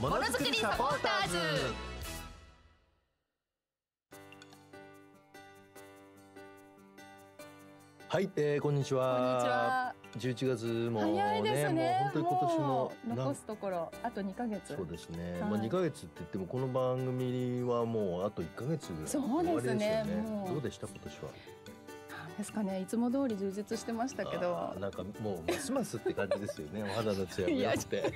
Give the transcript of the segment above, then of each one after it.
ものづくりサポーターズはい、えー、こんにちは。十一月も、ね、早いですね。もう本当に今年の残すところあと二ヶ月。そうですね。はい、まあ二ヶ月って言ってもこの番組はもうあと一ヶ月ぐらい、ね、そうですね。どうでした今年は。ですかねいつも通り充実してましたけどなんかもうますますって感じですよねお肌のツヤも良って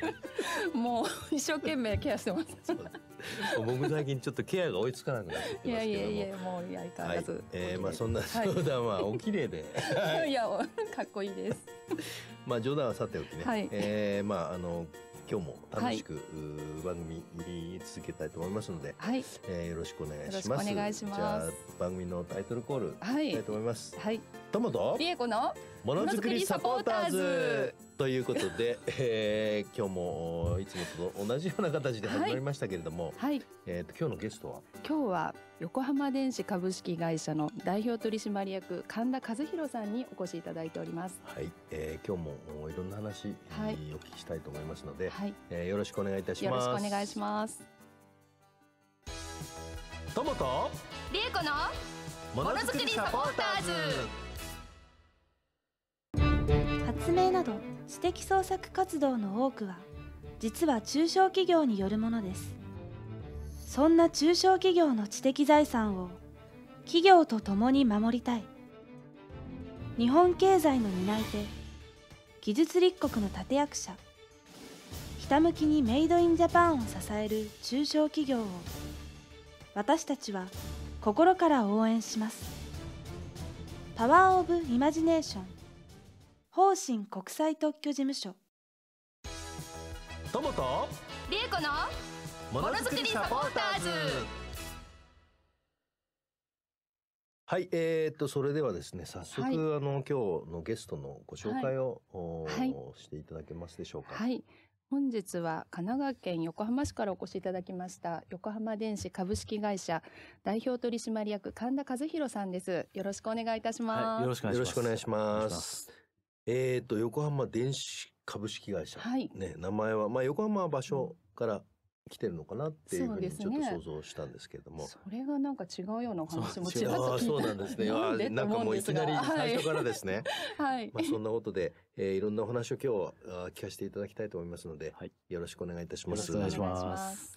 もう一生懸命ケアしてます僕も最近ちょっとケアが追いつかなくなってきますけどもいやいやいやもう相変わらず、はい、えー、まあそんな冗談はお綺麗で、はい、いやかっこいいです まあ冗談はさておきね、はい、えー、まああの今日も楽しく、番組見続けたいと思いますので、はいえー、よろしくお願いします。お願いします。番組のタイトルコール、はい、きたいと思います。はい。トマト、リエコのものづくりサポーターズということで、えー、今日もいつもと同じような形で始まりましたけれども、はい、はい、えーと、今日のゲストは今日は横浜電子株式会社の代表取締役神田和弘さんにお越しいただいております。はい、えー、今日もいろんな話、はい、お聞きしたいと思いますので、はい、えー、よろしくお願いいたします。よろしくお願いします。ともと理恵子のものづくりサポーターズ。説明など知的創作活動の多くは実は中小企業によるものですそんな中小企業の知的財産を企業と共に守りたい日本経済の担い手技術立国の立役者ひたむきにメイドインジャパンを支える中小企業を私たちは心から応援しますパワーオブイマジネーション方針国際特許事務所ともとりえこのものづくりサポーターズはいえー、っとそれではですね早速、はい、あの今日のゲストのご紹介を、はい、していただけますでしょうか。はい本日は神奈川県横浜市からお越しいただきました横浜電子株式会社代表取締役神田和弘さんですよろしくお願いいたします、はい、よろしくお願いしますえっ、ー、と横浜電子株式会社、はい、ね名前はまあ横浜場所から来てるのかなっていうふうにちょっと想像したんですけれども、そ、ね,、れがなんか違うような話もちらっと聞いたそうなんですね。なんなんかもういきなり最初からですね。はい。まあそんなことで、えー、いろんなお話を今日は聞かせていただきたいと思いますので、はい、よろしくお願いいたします。よろしくお願いします。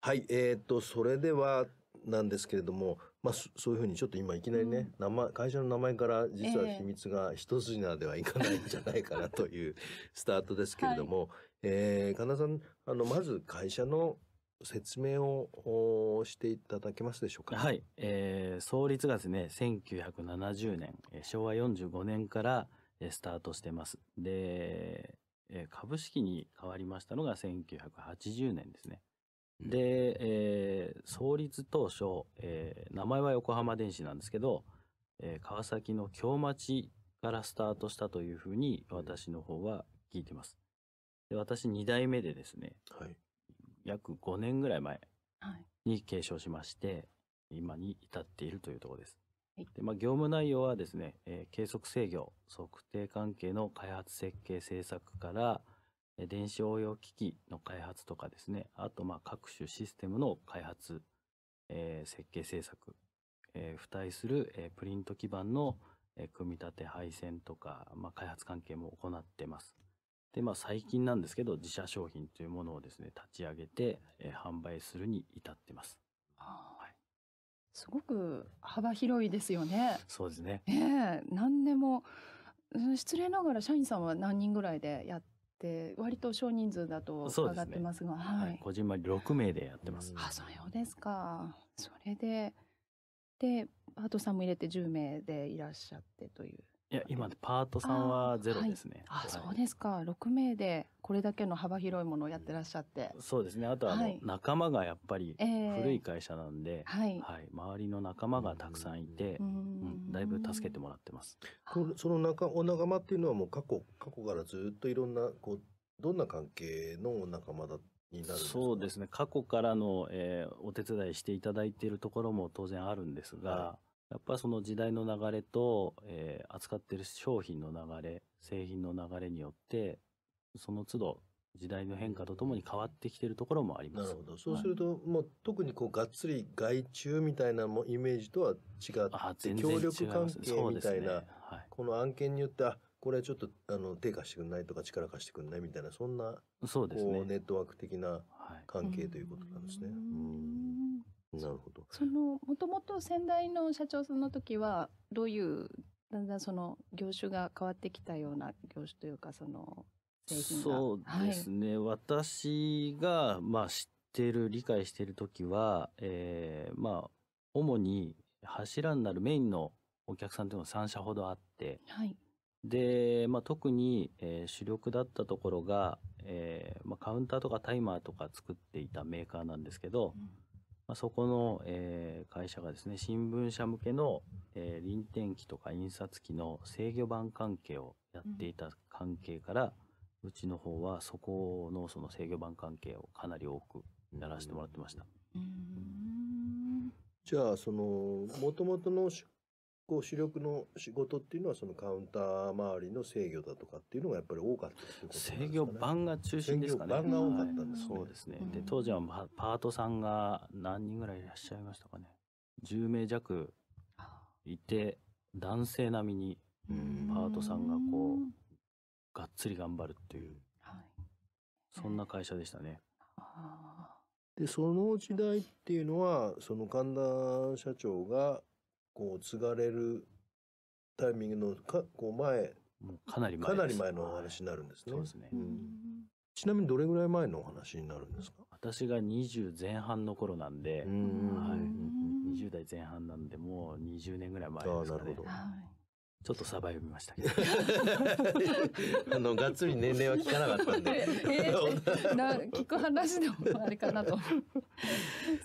はい、えっ、ー、とそれではなんですけれども、まあ、そういうふうにちょっと今いきなりね、うん、名前会社の名前から実は秘密が一筋縄ではいかないんじゃないかなという スタートですけれども、はい、えー、神田さんあのまず会社の説明をしていただけますでしょうか。はい、えー、創立がですね1970年昭和45年からスタートしてます。で、株式に変わりましたのが1980年ですね。で、えー、創立当初、えー、名前は横浜電子なんですけど、えー、川崎の京町からスタートしたというふうに私の方は聞いてます。で私2代目でですね、はい、約5年ぐらい前に継承しまして、今に至っているというところです。でまあ、業務内容はですね、えー、計測制御測定関係の開発設計制作から、電子応用機器の開発とかですね、あとまあ各種システムの開発、えー、設計制作、えー、付帯する、えー、プリント基板の、えー、組み立て配線とか、まあ、開発関係も行ってます。で、まあ最近なんですけど、自社商品というものをですね、立ち上げて、えー、販売するに至ってます。はい、すごく幅広いですよね。そうですね。ええー、何でも、失礼ながら社員さんは何人ぐらいでやってって割と少人数だと伺ってますが、すね、はい。こじんまり6名でやってます。あ、そうですか。それで、で、パートさんも入れて10名でいらっしゃってという。や、今、パートさんはゼロですね。あはい、あ、そうですか。6名で、これだけの幅広いものをやってらっしゃって。そうですね。あとは、はい、仲間がやっぱり、古い会社なんで、えーはい、はい、周りの仲間がたくさんいて、うん、だいぶ助けてもらってます。その仲、お仲間っていうのはもう過去、過去からずっといろんな、こう、どんな関係のお仲間だったそうですね過去からの、えー、お手伝いしていただいているところも当然あるんですが、やっぱその時代の流れと、えー、扱ってる商品の流れ、製品の流れによって、その都度時代の変化とともに変わってきてるところもあります。なるほど。そうすると、はい、もう特にこうがっつり外注みたいなもイメージとは違って、協力関係みたいな、ねはい、この案件によって、あこれはちょっとあの手貸してくんないとか力貸してくんないみたいなそんなそうです、ね、ネットワーク的な関係ということなんですね。はいうんなるほど。その、もともと先代の社長さんの時は、どういう、だんだんその業種が変わってきたような業種というか、その、製品がそうですね。はい、私が、まあ、知ってる、理解してる時は、えー、まあ、主に柱になるメインのお客さんというのは3社ほどあって、はい、で、まあ、特に、えー、主力だったところが、えーまあ、カウンターとかタイマーとか作っていたメーカーなんですけど、うまあ、そこの、えー、会社がですね、新聞社向けの、えー、臨転機とか印刷機の制御盤関係をやっていた関係から、うん、ちの方はそこのその制御盤関係をかなり多くやらせてもらってました。じゃあそのもともとの出こう主力の仕事っていうのはそのカウンター周りの制御だとかっていうのがやっぱり多かったっか、ね、制御版が中心ですかね。制御版が多かったんですね。そうですね。で当時はパートさんが何人ぐらいいらっしゃいましたかね。10名弱いて男性並みにパートさんがこうがっつり頑張るっていう、はい、そんな会社でしたね。でその時代っていうのはその神田社長がこう継がれるタイミングのかこう前もうかなり前かなり前のお話になるんですね。そうですね、ちなみにどれぐらい前のお話になるんですか私が20前半の頃なんで、んはい、20代前半なんでもう20年ぐらい前ですかね。あなるほどちょっとサバ読みましたけど。あの、がっつり年齢は聞かなかったんで。えー、な聞く話でもあれかなと。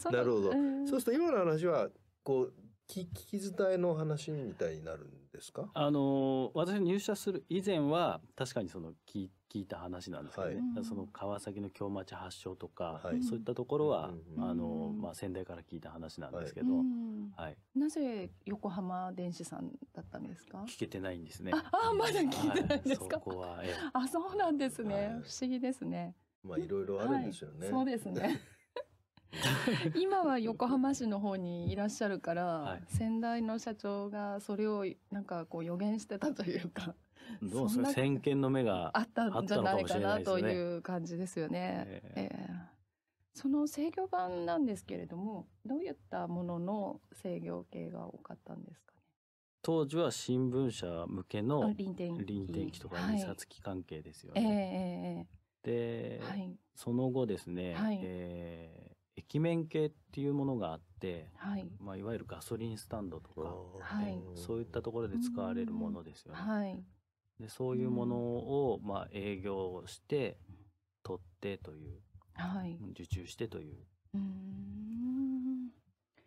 なるほど。そうすると今の話は、こう、聞き伝えの話みたいになるんですかあの私入社する以前は確かにその聞聞いた話なんですけどね、はい、その川崎の京町発祥とか、はい、そういったところは、うん、あのまあ、先代から聞いた話なんですけど、はい、なぜ横浜電子さんだったんですか聞けてないんですねあまだ聞いてないんですか、あそうなんですね、不思議ですねまあいろいろあるんですよね、そうですね 今は横浜市の方にいらっしゃるから、はい、先代の社長がそれをなんかこう予言してたというか どうそれ先見の目があったんじゃないかなという感じですよね。えー、えー、その制御版なんですけれどもどういったものの制御系が多かったんですかね当時は新聞社向けの臨転機とか印刷機関係ですよね。はい、で、はい、その後ですね、はい、えー液面系っていうものがあって、はいまあ、いわゆるガソリンスタンドとか、はい、そういったところで使われるものですよね。はい、でそういうものを、まあ、営業して取ってという、はい、受注してという。うん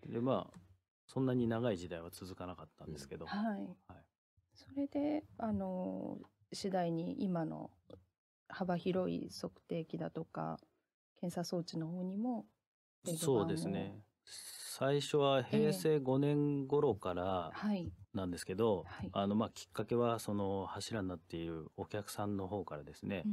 でまあそんなに長い時代は続かなかったんですけど、うん、はい、はい、それであの次第に今の幅広い測定器だとか検査装置の方にもそうですね。最初は平成5年頃からなんですけど、はいあの、まあ、きっかけはその柱になっているお客さんの方からですね、うん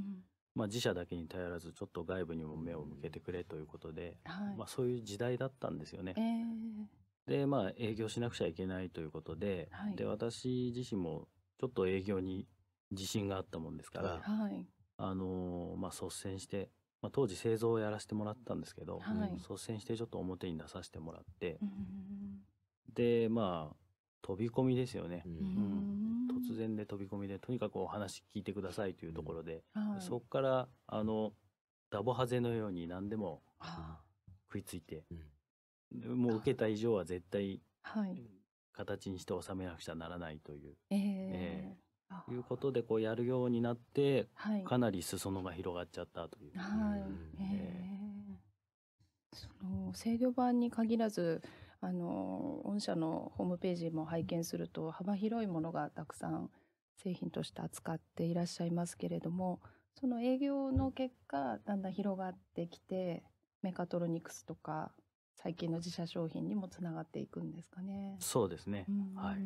まあ、自社だけに頼らずちょっと外部にも目を向けてくれということで、はいまあ、そういう時代だったんですよね。えーでまあ営業しなくちゃいけないということで,、はいで私自身もちょっと営業に自信があったもんですから、はいあのまあ、率先してまあ、当時製造をやらせてもらったんですけど、はい、率先してちょっと表に出させてもらって、うん、でまあ飛び込みですよね、うん、うん、突然で飛び込みでとにかくお話聞いてくださいというところで、はい、そこからあのダボハゼのように何でも食いついて、もう受けた以上は絶対、はい、形にして収めなくちゃならないという。えー、えーうことでこうやるようになって、はい、かなり裾野が広がっちゃったという。はいその制御版に限らずあの御社のホームページも拝見すると幅広いものがたくさん製品として扱っていらっしゃいますけれどもその営業の結果だんだん広がってきてメカトロニクスとか最近の自社商品にもつながっていくんですかね。そうですね、はい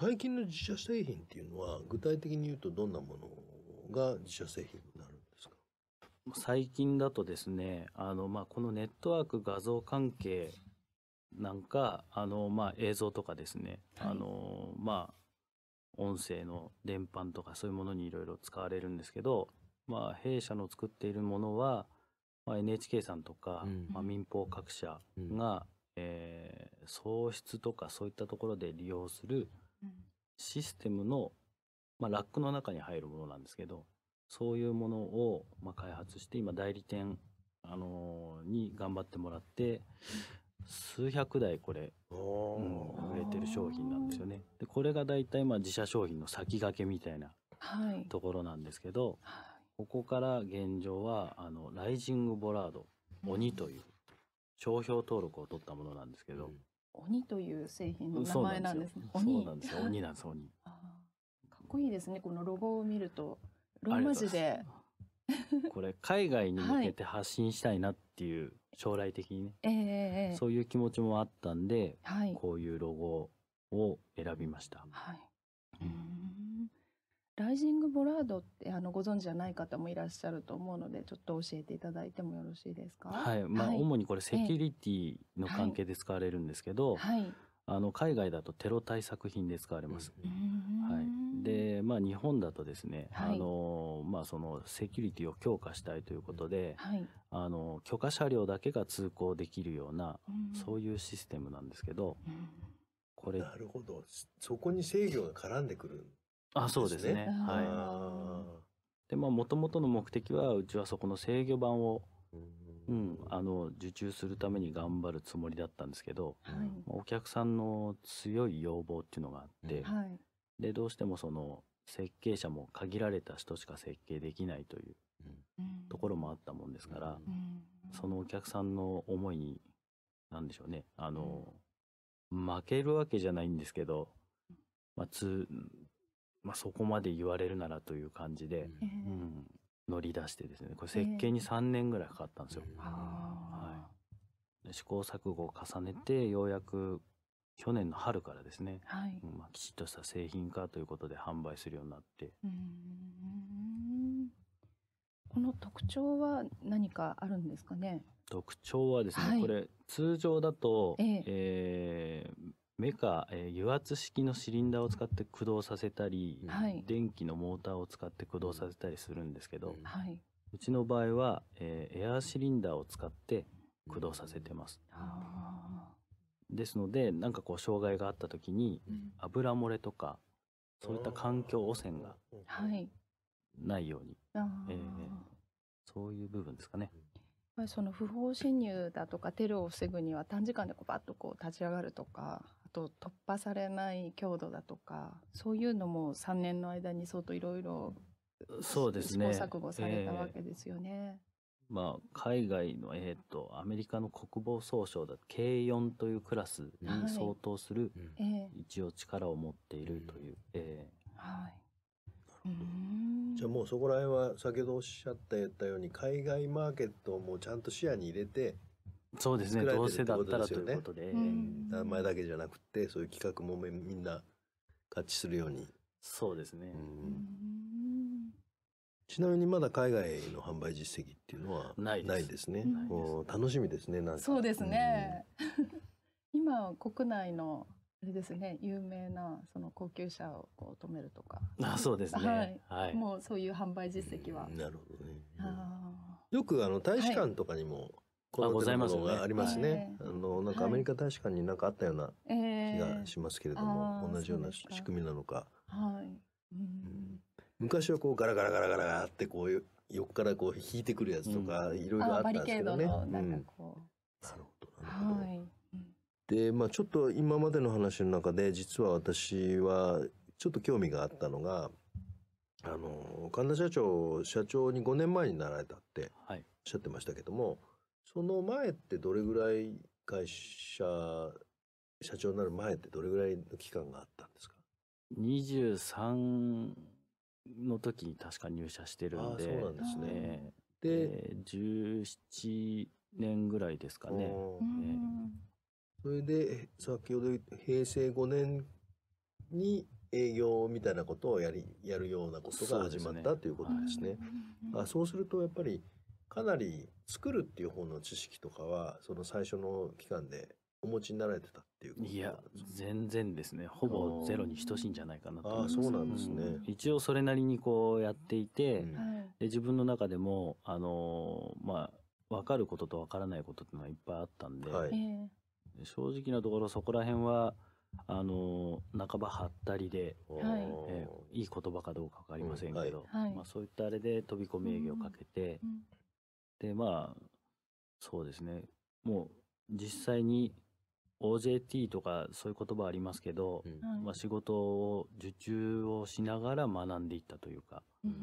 最近の自社製品っていうのは具体的に言うとどんなものが自社製品になるんですか最近だとですねあの、まあ、このネットワーク画像関係なんかあの、まあ、映像とかですね、はい、あのまあ、音声の電波とかそういうものにいろいろ使われるんですけど、まあ、弊社の作っているものは、まあ、NHK さんとか、うん、まあ、民放各社が、うん、えー、喪失とかそういったところで利用する、システムの、まあ、ラックの中に入るものなんですけど、そういうものを、まあ、開発して、今代理店、あのー、に頑張ってもらって、数百台これ、うん、売れてる商品なんですよね。で、これが大体まあ自社商品の先駆けみたいなところなんですけど、はい、ここから現状は、あの、ライジングボラード、鬼という商標登録を取ったものなんですけど、うん鬼という製品の名前なんですね。そうなんですよ。鬼なんです。鬼。かっこいいですね。このロゴを見るとローマ字で。これ海外に向けて発信したいなっていう、将来的にね、えー、そういう気持ちもあったんで、はい、こういうロゴを選びました。はい、うんライジングボラードってあのご存知じゃない方もいらっしゃると思うのでちょっと教えていただいてもよろしいですかはい、まあ、はい、主にこれセキュリティの関係で使われるんですけど、はい、あの海外だとテロ対策品で使われます。はい、で、まあ、日本だとですね、はい、あのまあ、そのセキュリティを強化したいということで、あの許可車両だけが通行できるような、うん、そういうシステムなんですけど、うん、これなるほどそこに制御が絡んでくるあそうですね。はい。でまあもともとの目的はうちはそこの制御版を、うん、あの受注するために頑張るつもりだったんですけど、はい、お客さんの強い要望っていうのがあって、はい、でどうしてもその設計者も限られた人しか設計できないというところもあったもんですから、そのお客さんの思いに何でしょうねあの、負けるわけじゃないんですけど、まあ、つまあ、そこまで言われるならという感じで、うん、乗り出してですねこれ設計に3年ぐらいかかったんですよ。はい、試行錯誤を重ねてようやく去年の春からですね、はいまあ、きちっとした製品化ということで販売するようになってこの特徴は何かあるんですかね特徴はですね、はい、これ通常だと、えええー、メカ、えー、油圧式のシリンダーを使って駆動させたり、はい、電気のモーターを使って駆動させたりするんですけど、はい、うちの場合は、えー、エアシリンダーを使って駆動させてます。ですので、なんかこう、障害があった時に、油漏れとか、そういった環境汚染がないように、えー、そういう部分ですかね。その不法侵入だとかテロを防ぐには短時間でこうバッとこう立ち上がるとかと突破されない強度だとかそういうのも3年の間に相当いろいろそうですね。錯誤されたわけですよね。えー、まあ、海外の、えっ、ー、と、アメリカの国防総省だ、K4 というクラスに相当する、はい、一応力を持っているという。えー、えー、はい。じゃあもうそこら辺は先ほどおっしゃったったように海外マーケットをもちゃんと視野に入れてそうですねどうせだったらということで、名前だけじゃなくてそういう企画もみんな合致するようにそうですね、ちなみにまだ海外の販売実績っていうのはないですね。楽しみですね。そうですね。今国内のあれですね有名なその高級車をこう止めるとか。あそうですね、はい。もうそういう販売実績は。なるほどね。よくあの大使館とかにもあございますありますね。あのなんかアメリカ大使館になんかあったような気がしますけれども、同じような仕組みなのか。はい。昔はこうガラガラガラガラってこう横からこう引いてくるやつとかいろいろあったんですけどね。なるほどなるほど。でまあちょっと今までの話の中で実は私はちょっと興味があったのが。あの神田社長社長に5年前になられたっておっしゃってましたけども、その前ってどれぐらい会社社長になる前ってどれぐらいの期間があったんですか23の時に確か入社してるんでそうなんですね、で、えー、17年ぐらいですかね、それで先ほど平成5年に営業みたいなことをやりやるようなことが始まった、ということですね。そあそうするとやっぱりかなり作るっていう方の知識とかはその最初の期間でお持ちになられてたっていうこといや全然ですねほぼゼロに等しいんじゃないかなと思いますあそうなんですね、うん、一応それなりにこうやっていて、うん、で自分の中でもあのー、まあ分かることと分からないことっていうのはいっぱいあったんで、はい、正直なところそこら辺はあのー、半ばはったりで、いえー、いい言葉かどうか分かりませんけど、うんはい、まあ、そういったあれで飛び込み営業をかけて、うんで、まあ、そうですね。もう、実際に OJT とかそういう言葉ありますけど、うん、まあ、仕事を受注をしながら学んでいったというか、うん、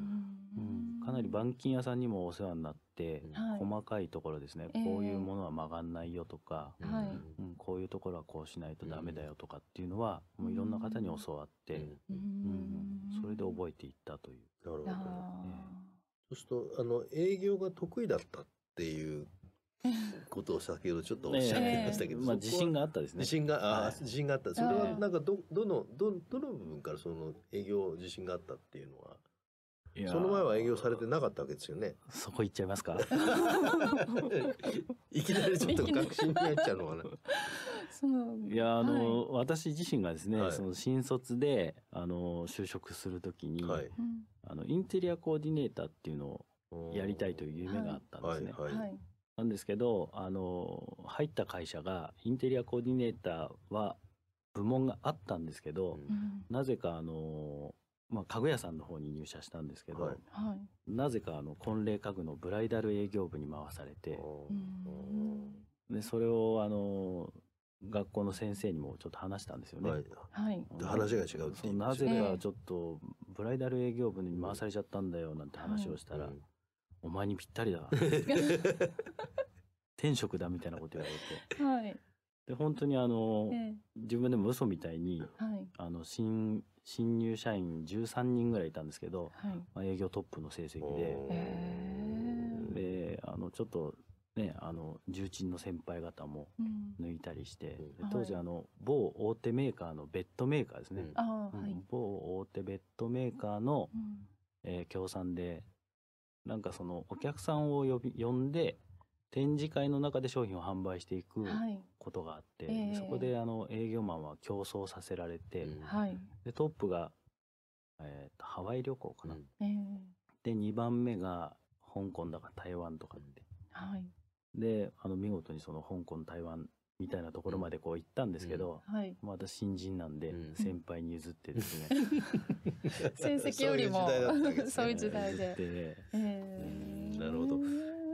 うん、かなり板金屋さんにもお世話になって、うん、細かいところですね、はい、こういうものは曲がんないよとか、えー、うん、こういうところはこうしないとダメだよとかっていうのは、もういろんな方に教わって、うんそれで覚えていったという。なるほど、ねそうするとあの営業が得意だったっていう ことを先ほどちょっとおっしゃってましたけど、えー、まあ、自信があったですね自信があ、自信があったそれはなんかどどのどどの部分からその営業自信があったっていうのはその前は営業されてなかったわけですよね。そこ行っちゃいますか。いきなりちょっと確信になっちゃうのかな。そのいやあの、はい、私自身がですね、はい、その新卒であの就職するときに、はい、あのインテリアコーディネーターっていうのをやりたいという夢があったんですね。なんですけどあの入った会社がインテリアコーディネーターは部門があったんですけど、うん、なぜかあのまあ、家具屋さんの方に入社したんですけど、はい、なぜかあの婚礼家具のブライダル営業部に回されてでそれをあの学校の先生にもちょっと話したんですよね。はい。話が違うってなぜかちょっとブライダル営業部に回されちゃったんだよなんて話をしたら、お前にぴったりだ。天職だみたいなこと言われて。はい。で本当にあの、自分でも嘘みたいに、あの新新入社員13人ぐらいいたんですけど、営業トップの成績で、であのちょっとね、あの重鎮の先輩方も抜いたりして、うん、当時あの、某大手メーカーのベッドメーカーですね、うんはい、某大手ベッドメーカーの、うん、えー、協賛でなんかそのお客さんを呼び呼んで展示会の中で商品を販売していくことがあって、はいえー、そこであの営業マンは競争させられて、でトップが、えーと、ハワイ旅行かな、えー、で2番目が香港だか台湾とかって。はいであの見事にその香港台湾みたいなところまでこう行ったんですけど、うんはい、まあ、私新人なんで先輩に譲ってですね、戦、績、よりもそういう時代で、なるほど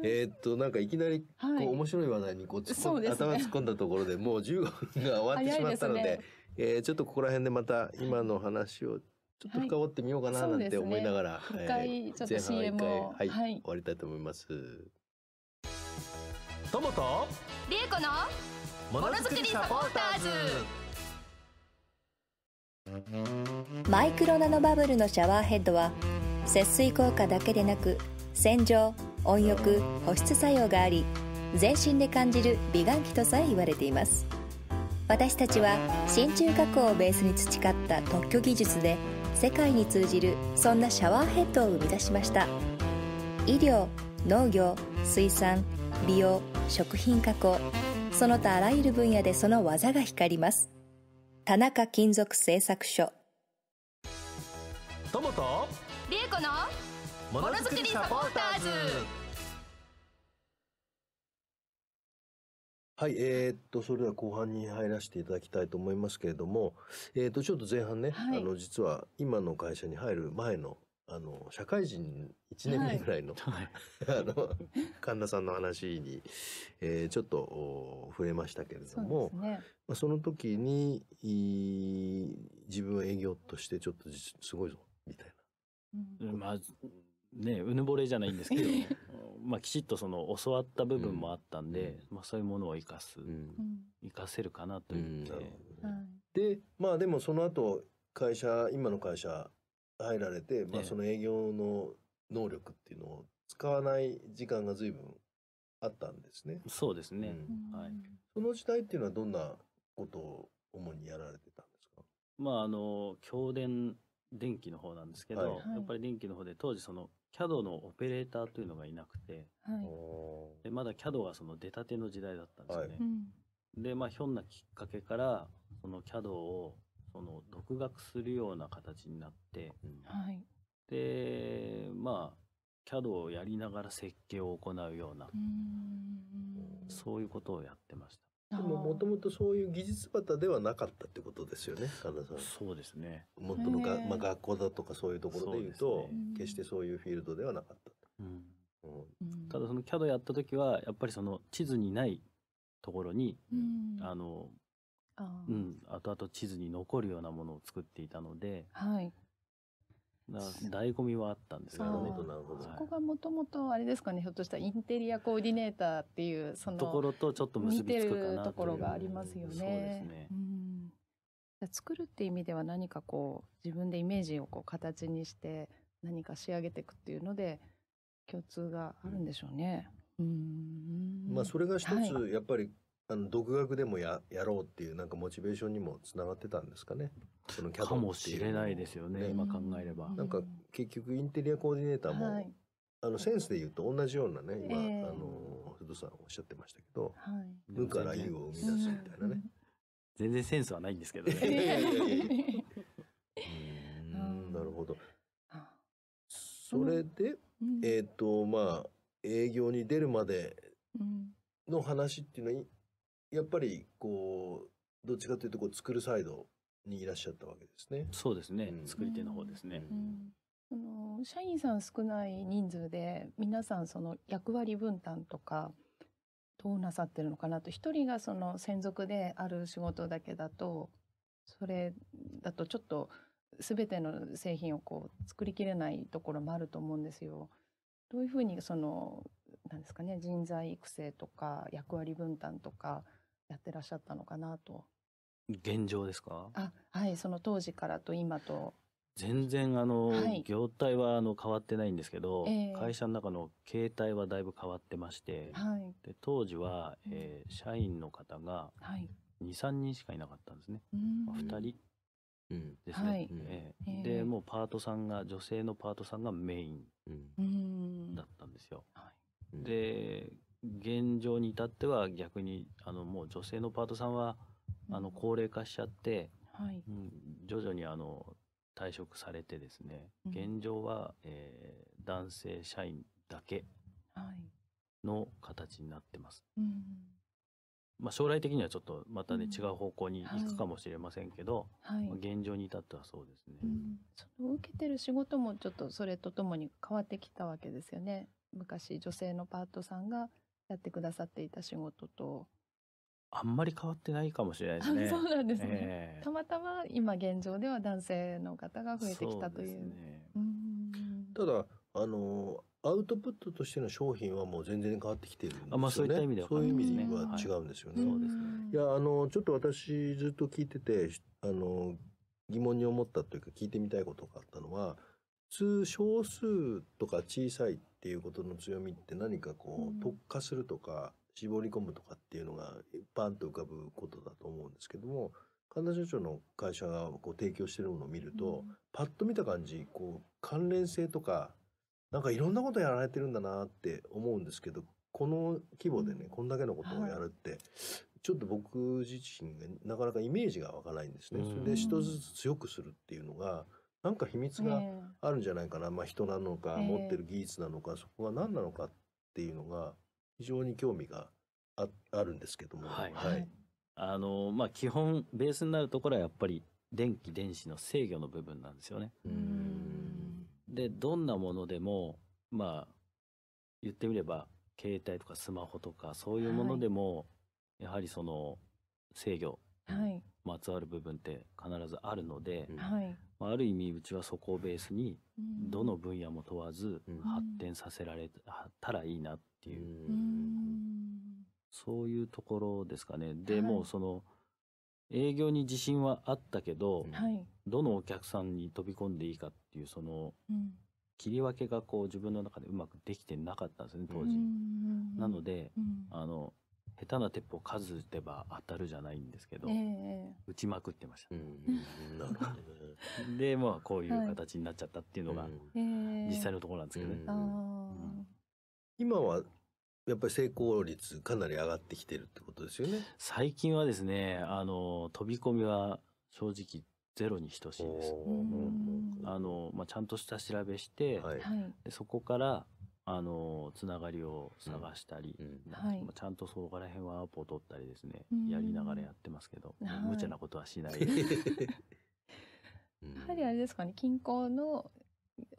えー、っとなんかいきなりこう、面白い話題にこう、ね、頭突っ込んだところでもう15分が終わってしまったので、ねえー、ちょっとここら辺でまた今の話をちょっと深掘ってみようかななんて思いながら、はい、ね、えー、前半一回、はい、終わりたいと思います。トもとりえこのものづくりサポーターズマイクロナノバブルのシャワーヘッドは節水効果だけでなく洗浄温浴保湿作用があり全身で感じる美顔器とさえ言われています私たちは真鍮加工をベースに培った特許技術で世界に通じるそんなシャワーヘッドを生み出しました医療農業水産美容食品加工その他あらゆる分野でその技が光ります田中金属製作所友と理のものづくりサポーターズはい、えー、っと、それでは後半に入らせていただきたいと思いますけれども、えー、っと、ちょっと前半ね、はい、あの、実は今の会社に入る前のあの社会人1年目ぐらいのはい、あの神田さんの話に、えー、ちょっと触れましたけれどもそ,、ね、まあ、その時に自分は営業としてちょっとすごいぞみたいな。うん、まあねうぬぼれじゃないんですけど まあきちっとその教わった部分もあったんで、うん、まあ、そういうものを生かす、うん、生かせるかなという、うん、でまあでもその後会社今の会社入られて、まあ、その営業の能力っていうのを使わない時間が随分あったんですね。そうですね、うん、はい、その時代っていうのはどんなことを主にやられてたんですか、まあ、あの強電電気の方なんですけど、はい、やっぱり電気の方で当時その CAD のオペレーターというのがいなくて、はい、でまだ CAD はその出たての時代だったんですよね。はい、でまあひょんなきっかけからその CAD をその独学するような形になって、はい、でまあ CAD をやりながら設計を行うようなそういうことをやってました。でももともとそういう技術方ではなかったってことですよね神田さん。そうですね。もっともが、まあ、学校だとかそういうところでいうと、ね、決してそういうフィールドではなかった。うんうん、ただその CAD やった時はやっぱりその地図にないところに、あのあうあ。ん、後々地図に残るようなものを作っていたので、はい。だ醍醐味はあったんですけどね。なるほどそこがもともとあれですかね、ひょっとしたらインテリアコーディネーターっていう、その、ところとちょっと結びつくかなとところがありますよね。そうですねじゃ作るって意味では何かこう自分でイメージをこう形にして何か仕上げていくっていうので共通があるんでしょうね。うんまあそれが一つやっぱりあの独学でもややろうっていうなんかモチベーションにもつながってたんですかね。そのキャかもしれないですよね、ね、今考えれば。なんか結局インテリアコーディネーターも、はい、あのセンスで言うと同じようなね今、えー、あの不動産おっしゃってましたけど、はい、無から有を生み出すみたいなね。全然センスはないんですけどね。いなるほど。それで、うん、えっ、とまあ営業に出るまでの話っていうのはやっぱりこうどっちかというとこう作るサイドにいらっしゃったわけですね。そうですね、うん、作り手の方ですね。あの社員さん少ない人数で皆さんその役割分担とかどうなさってるのかなと一人がその専属である仕事だけだとそれだとちょっと全ての製品をこう作りきれないところもあると思うんですよ。どういうふうにそのなんですかね人材育成とか役割分担とかやってらっしゃったのかなと。現状ですかあはいその当時からと今と。全然あの、はい、業態はあの変わってないんですけど、えー、会社の中の形態はだいぶ変わってまして、はい、で当時は、えー、社員の方が23人しかいなかったんですね、ま2人ですね、はい、えー、でもうパートさんが女性のパートさんがメインだったんですよ。で現状に至っては逆にあのもう女性のパートさんは、あの高齢化しちゃって、はい、うん、徐々にあの退職されてですね、現状は、えー、男性社員だけの形になってます。はい、まあ、将来的にはちょっとまたね、違う方向に行くかもしれませんけど、はいまあ、現状に至ってはそうですね、その受けてる仕事もちょっとそれとともに変わってきたわけですよね。昔女性のパートさんがやってくださっていた仕事とあんまり変わってないかもしれないですね。そうなんですね、えー、たまたま今現状では男性の方が増えてきたという。うね、うただあのアウトプットとしての商品はもう全然変わってきてるんですよね。あまあそういった意味では、ね、そういう意味では違うんですよね。い、そうですね。いやあのちょっと私ずっと聞いててあの疑問に思ったというか聞いてみたいことがあったのは。普通少数とか小さいっっていうことの強みって何かこう、うん、特化するとか絞り込むとかっていうのがバンと浮かぶことだと思うんですけども神田社長の会社がこう提供してるものを見ると、うん、パッと見た感じこう関連性とかなんかいろんなことやられてるんだなって思うんですけどこの規模でね、うん、こんだけのことをやるって、はい、ちょっと僕自身がなかなかイメージが湧かないんですね。それでつずつ強くするっていうのが、なんか秘密があるんじゃないかな、えー、まあ、人なのか、持ってる技術なのかそこが何なのかっていうのが非常に興味がああるんですけども、はい、はい、あのまあ、基本ベースになるところはやっぱり電気電子の制御の部分なんですよね。でどんなものでもまあ言ってみれば携帯とかスマホとかそういうものでも、はい、やはりその制御まつわる部分って必ずあるので、うん、ある意味うちはそこをベースにどの分野も問わず発展させられたらいいなっていう、うん、そういうところですかね。で、もその営業に自信はあったけど、はい、どのお客さんに飛び込んでいいかっていうその、切り分けがこう自分の中でうまくできてなかったんですね当時。なので、あの下手な鉄砲数打てば当たるじゃないんですけど、えー、打ちまくってました、ね。で、まあ、こういう形になっちゃったっていうのが、実際のところなんですけどね。今はやっぱり成功率かなり上がってきてるってことですよね。最近はですね、あの飛び込みは正直ゼロに等しいです。あのまあちゃんとした調べして、はい、そこからあの、つながりを探したり、ちゃんとそこら辺はアポを取ったりですね、やりながらやってますけど、無茶なことはしない。やはりあれですかね、近郊の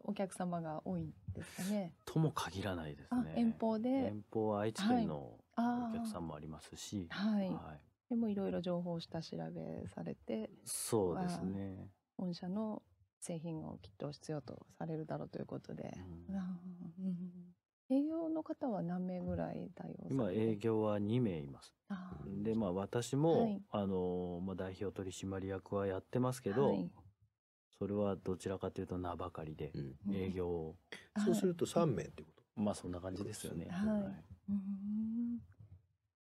お客様が多いんですかね。とも限らないですね。遠方で。遠方は愛知県のお客さんもありますし。はい。はい、でもいろいろ情報下調べされて。そうですね。御社の製品をきっと必要とされるだろうということで、うん、営業の方は何名ぐらい対応今営業は2名いますでまあ私も、はい、あのまあ、代表取締役はやってますけど、はい、それはどちらかというと名ばかりで、営業を、うん、そうすると3名ってことまあそんな感じですよね、はい、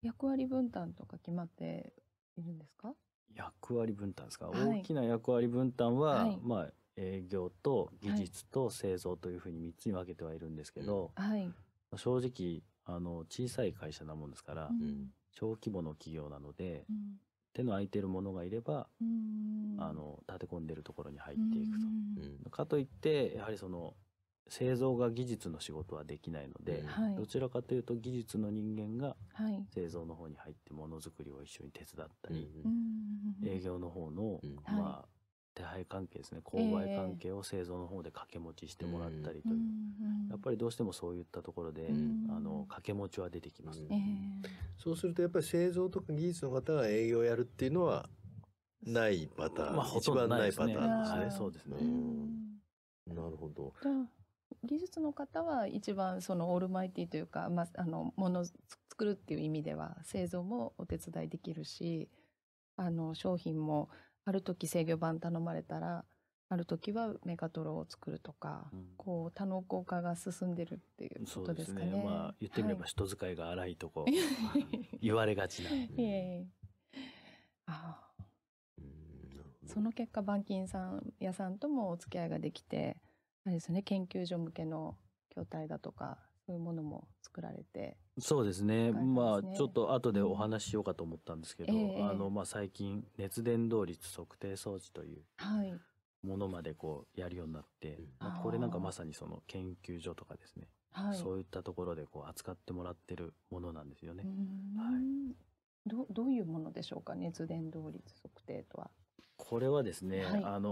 役割分担とか決まっているんですか役割分担ですか、はい、大きな役割分担は、はい、まあ営業と技術と製造というふうに3つに分けてはいるんですけど、はい、正直あの小さい会社なもんですから、うん、小規模の企業なので、うん、手の空いてるものがいれば、うん、あの立て込んでるところに入っていくと。かといってやはりその製造が技術の仕事はできないので、はい、どちらかというと技術の人間が製造の方に入ってものづくりを一緒に手伝ったり、営業の方の、まあ、手配関係ですね購買関係を製造の方で掛け持ちしてもらったりという、やっぱりどうしてもそういったところで、あの掛け持ちは出てきます、そうするとやっぱり製造とか技術の方が営業やるっていうのはないパターン、まあ、ほとんどないパターンですね。そうですね、なるほど技術の方は一番そのオールマイティというか、まあ、あのもの作るっていう意味では製造もお手伝いできるしあの商品もある時制御盤頼まれたらある時はメカトロを作るとか、うん、こう多能効果が進んでるっていうことですかね。ねまあ言ってみれば人使いが荒いとこ、は い、言われがちな。ああその結果板金さん屋さんともお付き合いができてあれですね研究所向けの筐体だとかそういうものも作られてそうですね。すねまあ、ちょっと後でお話ししようかと思ったんですけど、えー、あの、まあ、最近、熱伝導率測定装置という、ものまでこう、やるようになって、はい、まあ、これなんかまさにその研究所とかですね、はい、そういったところでこう、扱ってもらってるものなんですよね。はい。どどういうものでしょうか、熱伝導率測定とは。これはですね、はい、あの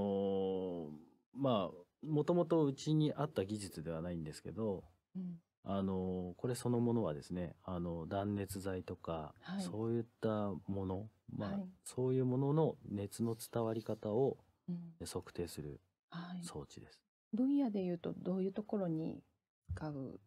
ー、まあ、もともとうちにあった技術ではないんですけど、うんあの、これそのものはですね、あの、断熱材とか、はい、そういったもの、まあ、はい、そういうものの熱の伝わり方を測定する装置です。うんはい、分野で言うと、どういうところに使う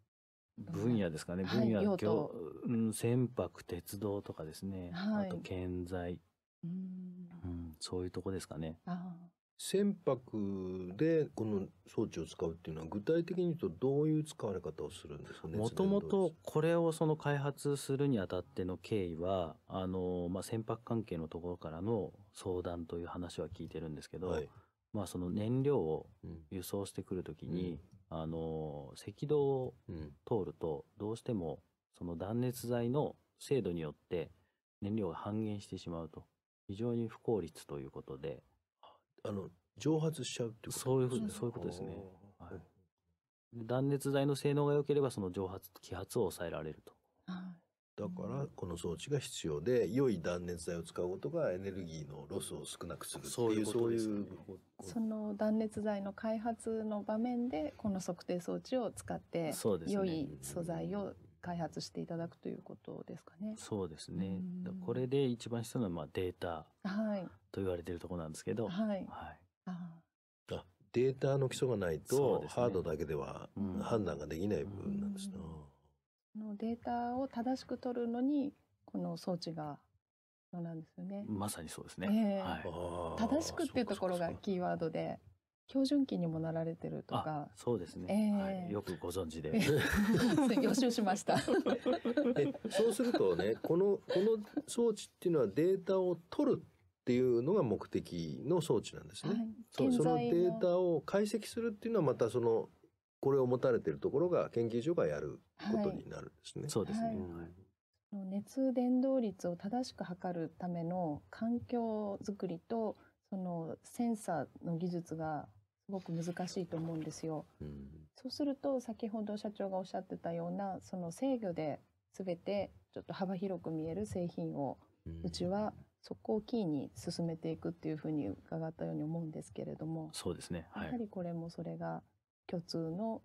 分野ですかね。分野、うん、船舶、鉄道とかですね。あと建材、うん、そういうとこですかね。あ船舶でこの装置を使うっていうのは具体的に言うとどういう使われ方をするんですかねもともとこれをその開発するにあたっての経緯はあの、まあ、船舶関係のところからの相談という話は聞いてるんですけど、はい、まあ、その燃料を輸送してくるときに、うん、あの赤道を通るとどうしてもその断熱材の精度によって燃料が半減してしまうと非常に不効率ということで。あの蒸発しちゃうってことそういうふうそういうことですね、はい、断熱材の性能が良ければその蒸発揮発を抑えられると、はい、だからこの装置が必要で良い断熱材を使うことがエネルギーのロスを少なくするっていうそういうその断熱材の開発の場面でこの測定装置を使って良い素材を開発していただくということですかね。そうですね。これで一番必要なのはデータと言われているところなんですけど、はい。はい、あデータの基礎がないと、ね、ハードだけでは判断ができない部分なんですね。のデータを正しく取るのにこの装置がなんですよね。まさにそうですね。えー、はい、正しくっていうところがキーワードで。標準期にもなられてるとか。そうですね、えー、はい。よくご存知で。予習しましたそうするとね、この、この装置っていうのはデータを取るっていうのが目的の装置なんですね。はい、そのデータを解析するっていうのはまたその、これを持たれているところが研究所がやることになるんですね。はい、そうですね。はい熱伝導率を正しく測るための環境づくりとそのセンサーの技術がすごく難しいと思うんですよ。うん、そうすると先ほど社長がおっしゃってたようなその制御で全てちょっと幅広く見える製品を、うん、うちはそこをキーに進めていくっていうふうに伺ったように思うんですけれどもそうですね、はい、やはりこれもそれが共通の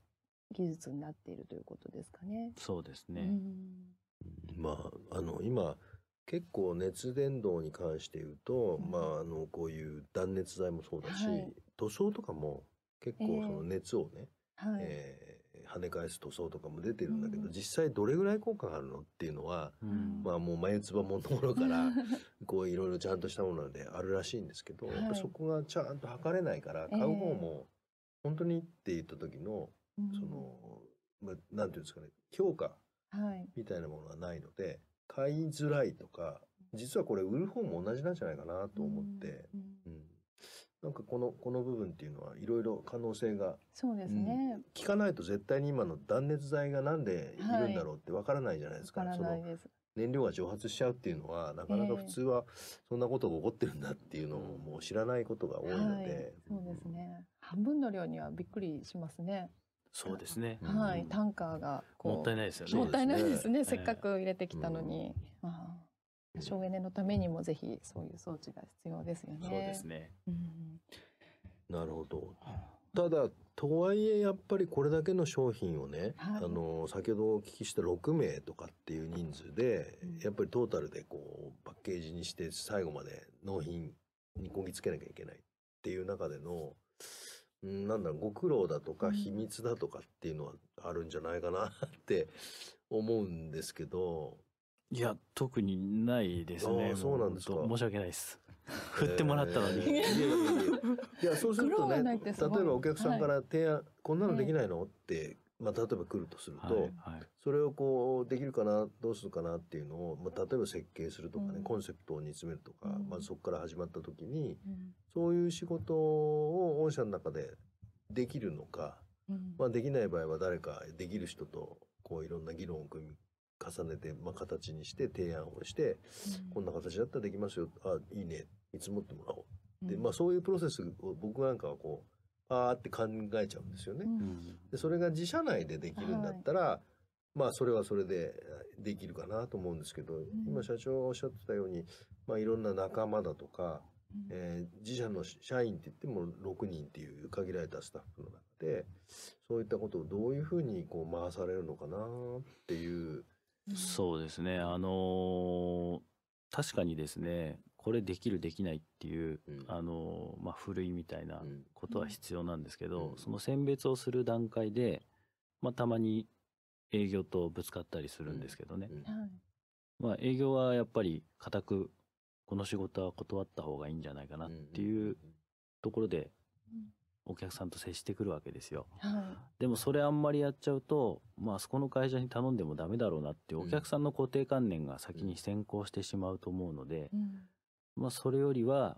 技術になっているということですかね。そうですね、うん、まああの今結構熱伝導に関して言うと、うん、まあ、あの、こういう断熱材もそうだし、はい、塗装とかも結構その熱をね、えー、えー、跳ね返す塗装とかも出てるんだけど、うん、実際どれぐらい効果があるのっていうのは、うん、まあもう眉唾ものところから、こういろいろちゃんとしたものであるらしいんですけど、はい、やっぱそこがちゃんと測れないから、買う方も本当にって言った時の、その、まあ、なんていうんですかね、評価みたいなものはないので、買いづらいとか実はこれ売る方も同じなんじゃないかなと思って、うん、うん、なんかこのこの部分っていうのはいろいろ可能性がそうですね、うん、聞かないと絶対に今の断熱材がなんでいるんだろうってわからないじゃないですか。はい、です燃料が蒸発しちゃうっていうのはなかなか普通はそんなことが起こってるんだっていうのをもう知らないことが多いので、えーはい、そうですね半分の量にはびっくりしますねそうですね。はい、タンカーがもったいないですよね。もったいないですね。せっかく入れてきたのに。省エネのためにもぜひそういう装置が必要ですよね。そうですね。うん、なるほど。ただとはいえやっぱりこれだけの商品をね、はい、あの先ほどお聞きした六名とかっていう人数で、やっぱりトータルでこうパッケージにして最後まで納品にこぎつけなきゃいけないっていう中でのなんだろうご苦労だとか秘密だとかっていうのはあるんじゃないかな って思うんですけどいや特にないですねそうなんですか申し訳ないです振ってもらったのに、いやそうするとね 例えばお客さんから提案、こんなのできないの、ってまあ、例えば来るとすると、はいはい、それをこうできるかなどうするかなっていうのを、まあ、例えば設計するとかね、うん、コンセプトを煮詰めるとか、うん、まあ、そこから始まった時に、うん、そういう仕事を御社の中でできるのか、まあ、できない場合は誰かできる人とこういろんな議論を組み重ねて、まあ、形にして提案をして、こんな形だったらできますよあいいね見積もってもらおう。でまあ、そういうプロセスを僕なんかはこうあーって考えちゃうんですよね。うん、でそれが自社内でできるんだったら、はい、まあそれはそれでできるかなと思うんですけど、うん、今社長がおっしゃってたように、まあ、いろんな仲間だとか、うん、えー、自社の社員って言っても6人っていう限られたスタッフの中でそういったことをどういうふうにこう回されるのかなっていう。そうですねあのー、確かにですねこれできるできないっていう、うん、あのまあふるいみたいなことは必要なんですけど、うん、その選別をする段階で、まあ、たまに営業とぶつかったりするんですけどね、まあ、営業はやっぱり固くこの仕事は断った方がいいんじゃないかなっていうところでお客さんと接してくるわけですよ、でもそれあんまりやっちゃうと、まあそこの会社に頼んでもダメだろうなってお客さんの固定観念が先に先行してしまうと思うので、うん、まあ、それよりは、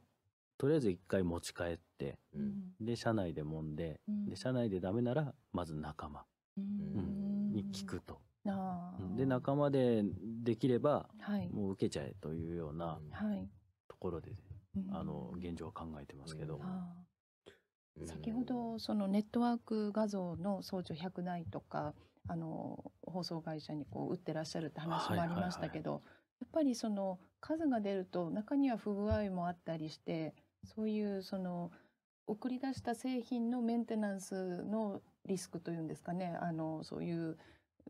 とりあえず一回持ち帰って、うん、で、社内で揉んで、うん、で、社内でダメなら、まず仲間、うん、に聞くと。で、仲間でできれば、はい、もう受けちゃえというようなところで、あの、現状は考えてますけど。先ほどそのネットワーク画像の総長100台とかあの放送会社にこう打ってらっしゃるって話もありましたけど、はいはいはいやっぱりその数が出ると中には不具合もあったりしてそういうその送り出した製品のメンテナンスのリスクというんですかねあのそういう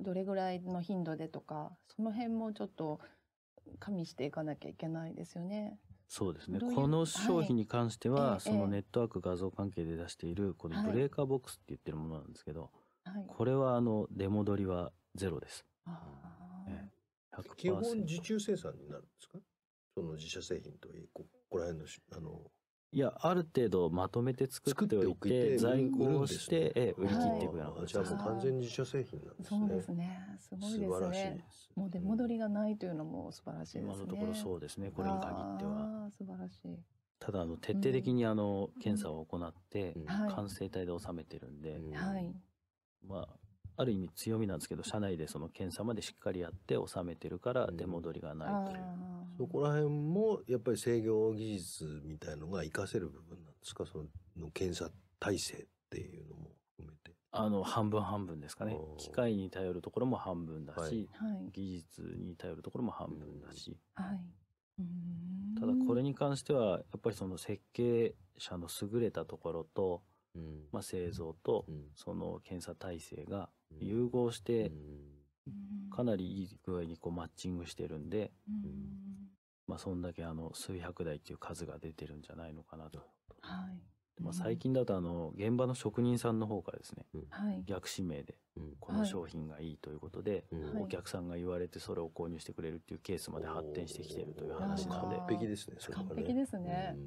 どれぐらいの頻度でとかその辺もちょっと加味していかなきゃいけないですよね。そうですねこの商品に関しては、はい、そのネットワーク画像関係で出しているこのブレーカーボックスって言ってるものなんですけど、はい、これはあの出戻りはゼロです。あ基本受注生産になるんですかその自社製品といいここら辺のあのいや、ある程度まとめて作っておいて、ていて在庫をして、ね、ええ、売り切っていくような形じゃあもう完全に自社製品なんですね。そうですね。すごいですね。素晴らしいです、もう出戻りがないというのも素晴らしいですね。今のところそうですね。これに限っては。あ素晴らしい。ただ、あの、徹底的にあの、検査を行って、完成体で収めてるんで、うん、はい。まあ、ある意味強みなんですけど社内でその検査までしっかりやって収めてるから出戻りがないという、そこら辺もやっぱり制御技術みたいのが活かせる部分なんですかその検査体制っていうのも含めて。あの半分半分ですかね機械に頼るところも半分だし、はい、技術に頼るところも半分だし、はい、ただこれに関してはやっぱりその設計者の優れたところと、うん、まあ、製造と、その検査体制が融合して、かなりいい具合にこうマッチングしてるんで、まあ、そんだけあの数百台っていう数が出てるんじゃないのかなと。はいまあ、最近だとあの現場の職人さんの方からですね、はい、逆指名でこの商品がいいということで、お客さんが言われてそれを購入してくれるっていうケースまで発展してきてるという話なので完璧ですねね完璧ですね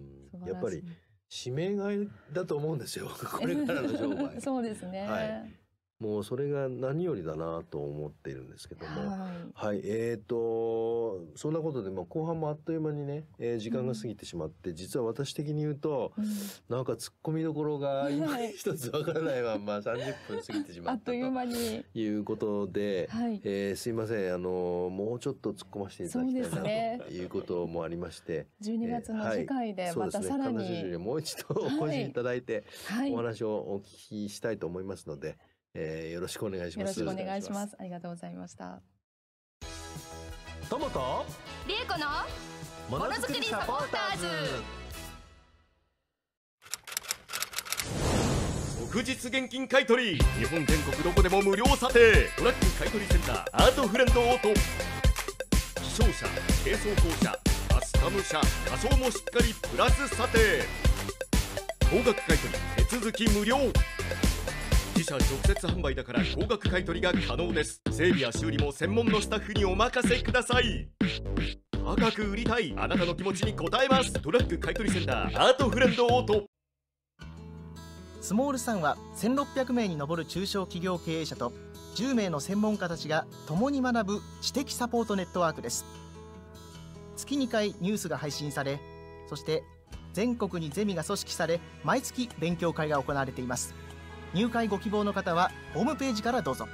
やっぱり指名買いだと思うんですよ これからの商売 そうですね、はいもうそれが何よりだなと思っているんですけども、はい、はい、えっ、ー、とそんなことで、まあ、後半もあっという間にね、えー、時間が過ぎてしまって、うん、実は私的に言うと、うん、なんか突っ込みどころが 一つわからないまま三十分過ぎてしまったという間にいうことで、はい、えー、すいませんあのもうちょっと突っ込ませていただきたいな、ということもありまして、12月の次回でまたさらえーはい、ね、もう一度お越しいただいて、はい、お話をお聞きしたいと思いますので。えー、よろしくお願いしますよろしくお願いしますありがとうございましたトモとリエコのものづくりサポーターズ即日現金買取日本全国どこでも無料査定トラック買取センターアートフレンドオート少車軽装工車カスタム車仮装もしっかりプラス査定高額買取手続き無料社直接販売だから高額買取が可能です整備や修理も専門のスタッフにお任せください高く売りたいあなたの気持ちに応えますトラック買取センターアートフレンドオートスモールさんは1600名に上る中小企業経営者と10名の専門家たちが共に学ぶ知的サポートネットワークです月2回ニュースが配信されそして全国にゼミが組織され毎月勉強会が行われています入会ご希望の方はホームページからどうぞ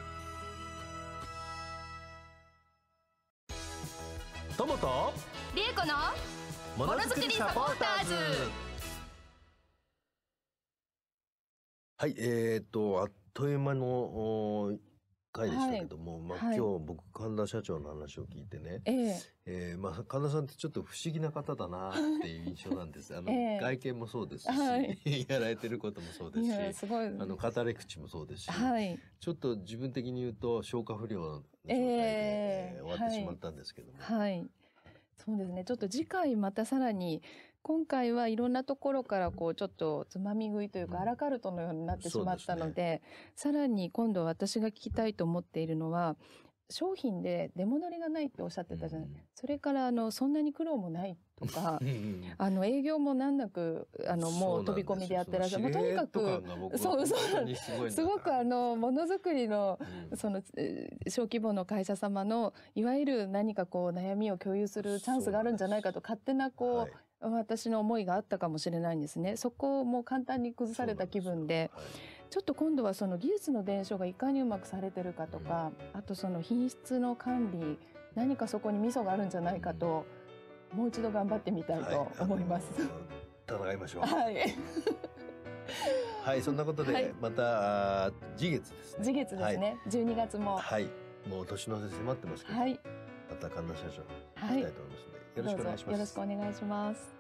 トモとリエコのものづくりサポーターズはいえー、っとあっという間の回でしたけども、はい、まあ、今日僕神田社長の話を聞いてね、えー、えー、まあ、神田さんってちょっと不思議な方だなっていう印象なんですあの、えー、外見もそうですし、はい、やられてることもそうですしあの語り口もそうですし、はい、ちょっと自分的に言うと消化不良の状態で、えー、終わってしまったんですけども。はいそうですね。ちょっと次回またさらに今回はいろんなところからこうちょっとつまみ食いというかアラカルトのようになってしまったので、でね、さらに今度私が聞きたいと思っているのは、商品で出戻りがないっておっしゃってたじゃない。うん、それから、あの、そんなに苦労もないっとか、あの営業も難なくあのもう飛び込みでやってらっしゃる、とにかく そうそうすごくあのものづくりの,、その小規模の会社様のいわゆる何かこう悩みを共有するチャンスがあるんじゃないかと勝手なこう、私の思いがあったかもしれないんですねそこをもう簡単に崩された気分で、ちょっと今度はその技術の伝承がいかにうまくされてるかとか、あとその品質の管理何かそこにミソがあるんじゃないかと、もう一度頑張ってみたいと思います。戦いましょう。はい。はい、そんなことで、また、次月ですね。次月ですね。十、二、月も。はい。もう年の瀬迫ってますけど。はい。また神田社長。い。はい。よろしくお願いします。よろしくお願いします。